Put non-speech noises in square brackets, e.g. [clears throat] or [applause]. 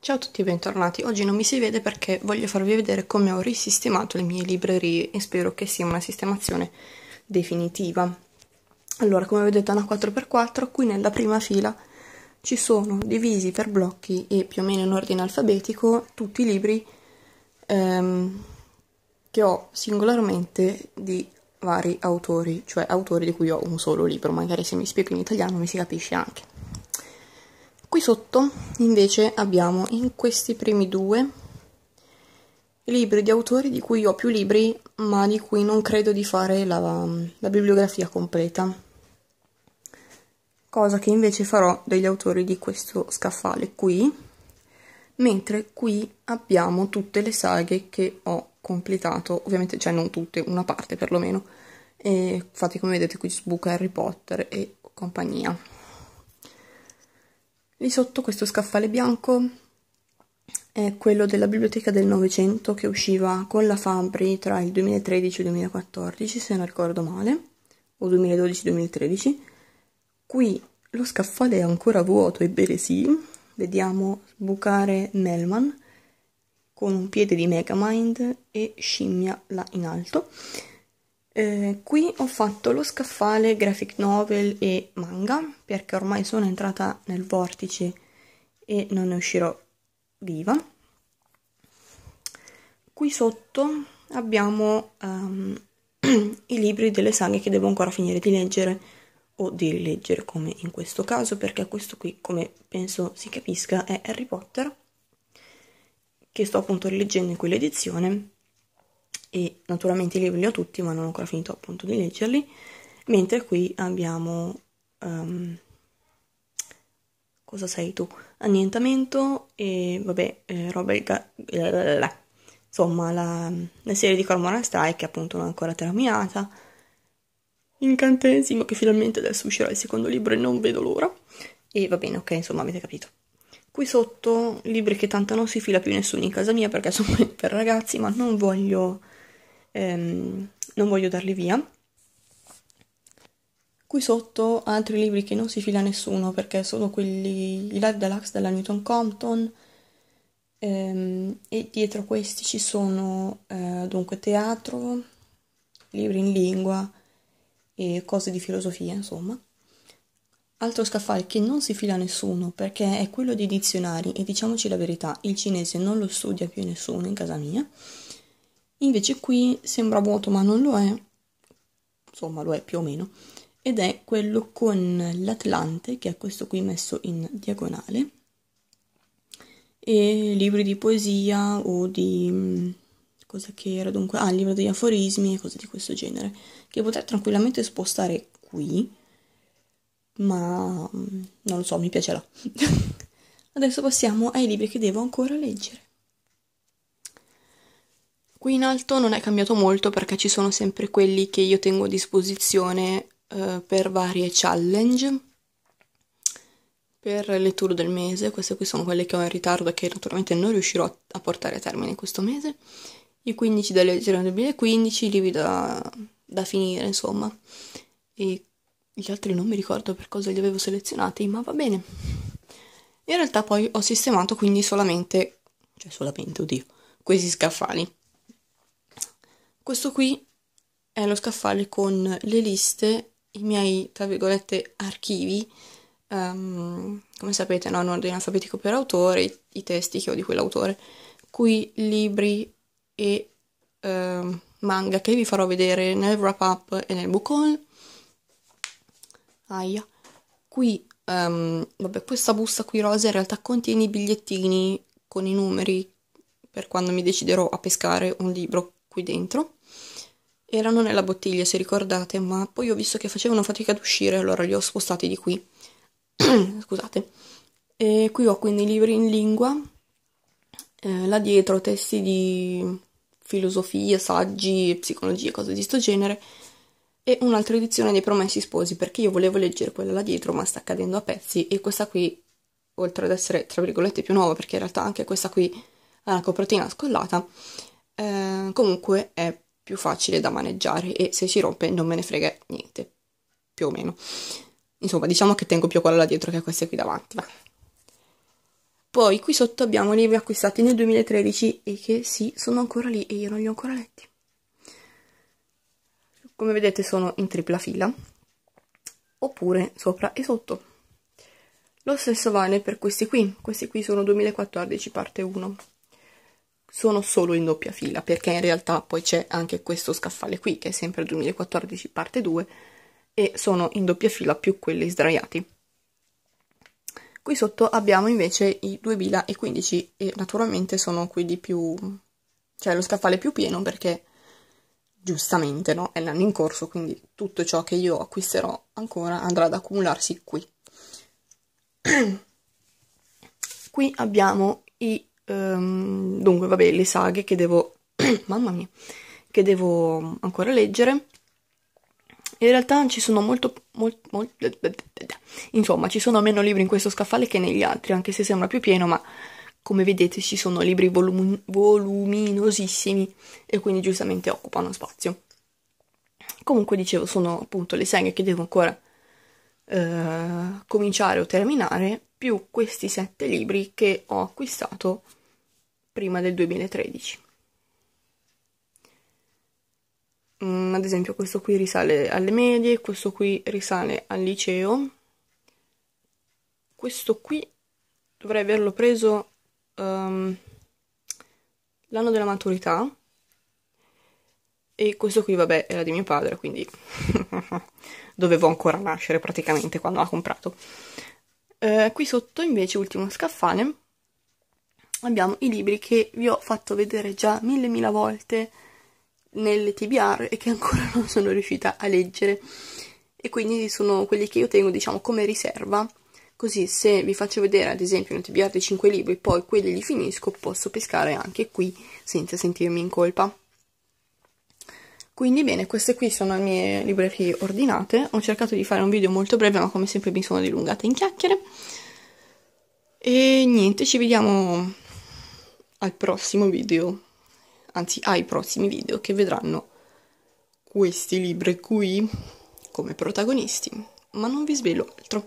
Ciao a tutti e bentornati, oggi non mi si vede perché voglio farvi vedere come ho risistemato le mie librerie e spero che sia una sistemazione definitiva. Allora, come vedete è una 4x4, qui nella prima fila ci sono divisi per blocchi e più o meno in ordine alfabetico tutti i libri ehm, che ho singolarmente di vari autori, cioè autori di cui ho un solo libro, magari se mi spiego in italiano mi si capisce anche qui sotto invece abbiamo in questi primi due libri di autori di cui ho più libri ma di cui non credo di fare la, la bibliografia completa cosa che invece farò degli autori di questo scaffale qui mentre qui abbiamo tutte le saghe che ho completato ovviamente cioè non tutte una parte perlomeno e infatti come vedete qui sbuca Harry Potter e compagnia Lì sotto questo scaffale bianco è quello della biblioteca del Novecento che usciva con la Fabri tra il 2013 e il 2014, se non ricordo male, o 2012-2013. Qui lo scaffale è ancora vuoto, ebbene sì, vediamo sbucare Melman con un piede di Megamind e scimmia là in alto eh, qui ho fatto lo scaffale graphic novel e manga perché ormai sono entrata nel vortice e non ne uscirò viva qui sotto abbiamo um, [clears throat] i libri delle saghe che devo ancora finire di leggere o di rileggere come in questo caso perché questo qui come penso si capisca è Harry Potter che sto appunto rileggendo in quell'edizione e naturalmente i libri li ho tutti ma non ho ancora finito appunto di leggerli, mentre qui abbiamo... Um, cosa sei tu? Annientamento e vabbè, eh, Robert... Ga- insomma, la, la, serie di Cormoran Strike appunto non è ancora terminata. Incantesimo che finalmente adesso uscirà il secondo libro e non vedo l'ora. E va bene, ok, insomma, avete capito. Qui sotto libri che tanto non si fila più nessuno in casa mia perché sono [laughs] per ragazzi, ma non voglio, ehm, non voglio darli via. Qui sotto altri libri che non si fila nessuno perché sono quelli, i Live Deluxe della Newton Compton. Ehm, e dietro questi ci sono eh, dunque teatro, libri in lingua e cose di filosofia, insomma. Altro scaffale che non si fila a nessuno perché è quello dei dizionari e diciamoci la verità, il cinese non lo studia più nessuno in casa mia. Invece qui sembra vuoto ma non lo è, insomma lo è più o meno, ed è quello con l'Atlante che è questo qui messo in diagonale e libri di poesia o di mm, cosa che era dunque, ah, libri di aforismi e cose di questo genere che potrei tranquillamente spostare qui ma mm, non lo so, mi piacerà. [laughs] Adesso passiamo ai libri che devo ancora leggere. Qui in alto non è cambiato molto perché ci sono sempre quelli che io tengo a disposizione eh, per varie challenge, per le tour del mese, queste qui sono quelle che ho in ritardo e che naturalmente non riuscirò a portare a termine questo mese, i 15 da leggere nel 2015, i libri da, da finire insomma, e gli altri non mi ricordo per cosa li avevo selezionati, ma va bene. In realtà poi ho sistemato quindi solamente, cioè solamente, oddio, questi scaffali. Questo qui è lo scaffale con le liste, i miei, tra virgolette, archivi. Um, come sapete, no, in ordine alfabetico per autore, i, i testi che ho di quell'autore. Qui libri e uh, manga che vi farò vedere nel wrap up e nel book haul Aia. Qui, ehm, vabbè, questa busta qui rosa in realtà contiene i bigliettini con i numeri per quando mi deciderò a pescare un libro qui dentro. Erano nella bottiglia, se ricordate, ma poi ho visto che facevano fatica ad uscire, allora li ho spostati di qui. [clears throat] Scusate. E qui ho quindi libri in lingua, eh, là dietro testi di filosofia, saggi, psicologia, cose di sto genere, e un'altra edizione dei Promessi Sposi perché io volevo leggere quella là dietro ma sta cadendo a pezzi e questa qui, oltre ad essere tra virgolette più nuova perché in realtà anche questa qui ha la copertina scollata, eh, comunque è più facile da maneggiare e se si rompe non me ne frega niente, più o meno. Insomma, diciamo che tengo più quella là dietro che queste qui davanti, va. Poi qui sotto abbiamo libri acquistati nel 2013 e che sì, sono ancora lì e io non li ho ancora letti come vedete sono in tripla fila oppure sopra e sotto lo stesso vale per questi qui questi qui sono 2014 parte 1 sono solo in doppia fila perché in realtà poi c'è anche questo scaffale qui che è sempre 2014 parte 2 e sono in doppia fila più quelli sdraiati qui sotto abbiamo invece i 2015 e naturalmente sono quelli più cioè lo scaffale più pieno perché giustamente, no? È l'anno in corso, quindi tutto ciò che io acquisterò ancora andrà ad accumularsi qui. [clears throat] qui abbiamo i... Um, dunque, vabbè, le saghe che devo... [clears throat] mamma mia! Che devo mm, ancora leggere. In realtà ci sono molto, molto, molto... Insomma, ci sono meno libri in questo scaffale che negli altri, anche se sembra più pieno, ma come vedete ci sono libri volum- voluminosissimi e quindi giustamente occupano spazio. Comunque dicevo, sono appunto le seghe che devo ancora eh, cominciare o terminare, più questi sette libri che ho acquistato prima del 2013. Mm, ad esempio questo qui risale alle medie, questo qui risale al liceo, questo qui dovrei averlo preso um, l'anno della maturità e questo qui, vabbè, era di mio padre, quindi [laughs] dovevo ancora nascere praticamente quando l'ha comprato. Eh, qui sotto, invece, ultimo scaffale, abbiamo i libri che vi ho fatto vedere già mille mila volte nelle TBR e che ancora [laughs] non sono riuscita a leggere. E quindi sono quelli che io tengo, diciamo, come riserva così se vi faccio vedere ad esempio non ti di 5 libri poi quelli li finisco posso pescare anche qui senza sentirmi in colpa quindi bene, queste qui sono le mie librerie ordinate, ho cercato di fare un video molto breve ma come sempre mi sono dilungata in chiacchiere e niente, ci vediamo al prossimo video, anzi ai prossimi video che vedranno questi libri qui come protagonisti, ma non vi svelo altro